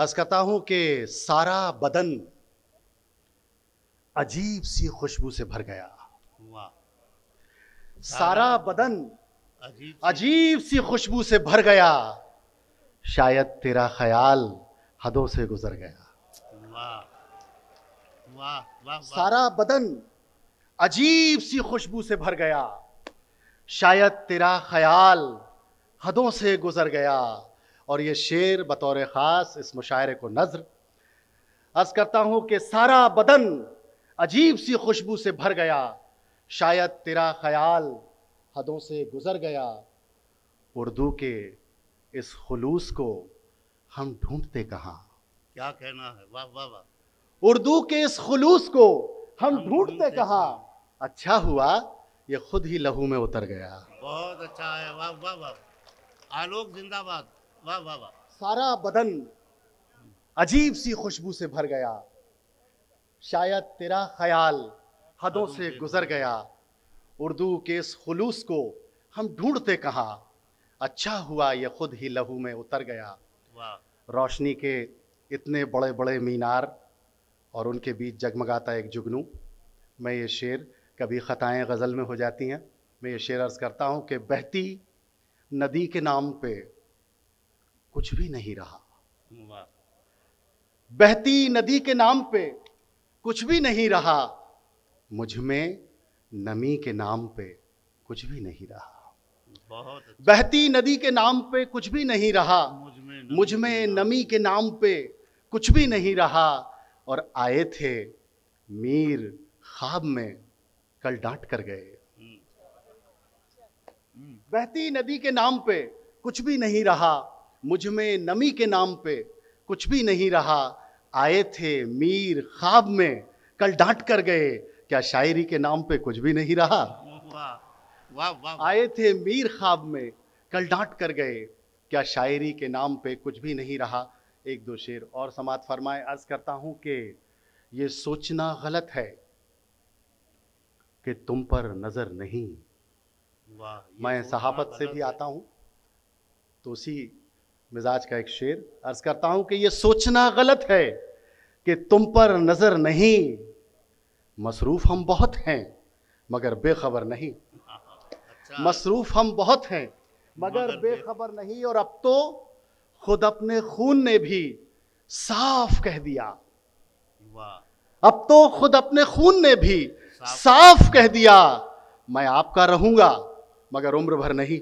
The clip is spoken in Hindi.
अर्ज करता हूं कि सारा बदन अजीब सी खुशबू से भर गया सारा बदन अजीब अजीब सी खुशबू से भर गया शायद तेरा ख्याल हदों से गुजर गया वाह वाह वाह सारा बदन अजीब सी खुशबू से भर गया शायद तेरा ख्याल हदों से गुजर गया और ये शेर बतौर ख़ास इस मुशायरे को नज़र अर्ज़ करता हूँ कि सारा बदन अजीब सी खुशबू से भर गया शायद तेरा ख्याल हदों से गुज़र गया उर्दू के इस खलूस को हम ढूंढते कहाँ क्या कहना है वाह वाह वाह उर्दू के इस खलूस को हम ढूंढते कहाँ अच्छा हुआ ये खुद ही लहू में उतर गया बहुत अच्छा है वाह वाह वाह आलोक जिंदाबाद वाह वाह वाह सारा बदन अजीब सी खुशबू से भर गया शायद तेरा ख्याल हदों से गुजर गया उर्दू के इस खुलूस को हम ढूंढते कहा अच्छा हुआ ये खुद ही लहू में उतर गया रोशनी के इतने बड़े बड़े मीनार और उनके बीच जगमगाता एक जुगनू मैं ये शेर कभी ख़ताएँ गज़ल में हो जाती हैं मैं ये शेर अर्ज़ करता हूँ कि बहती नदी के नाम पे कुछ भी नहीं रहा बहती नदी के नाम पे कुछ भी नहीं रहा मुझ में नमी के नाम पे कुछ भी नहीं रहा बहुत अच्छा। बहती नदी के नाम पे कुछ भी नहीं रहा मुझ में नमी के नाम पे कुछ भी नहीं रहा और आए थे मीर खाब में कल डांट कर गए हम्म। बहती नदी के नाम पे कुछ भी नहीं रहा मुझ में नमी के नाम पे कुछ भी नहीं रहा आए थे मीर ख्वाब में कल डांट कर गए क्या शायरी के नाम पे कुछ भी नहीं रहा वाह वाह आए थे मीर ख्वाब में कल डांट कर गए क्या शायरी के नाम पे कुछ भी नहीं रहा एक दो शेर और समात फरमाए अर्ज करता हूं कि ये सोचना गलत है कि तुम पर नज़र नहीं मैं सहाफत से भी आता हूं तो उसी मिजाज का एक शेर अर्ज करता हूं कि यह सोचना गलत है कि तुम पर नज़र नहीं मसरूफ़ हम बहुत हैं मगर बेखबर नहीं अच्छा। मसरूफ़ हम बहुत हैं मगर बेखबर नहीं और अब तो खुद अपने खून ने भी साफ कह दिया अब तो खुद अपने खून ने भी साफ कह दिया मैं आपका रहूंगा मगर उम्र भर नहीं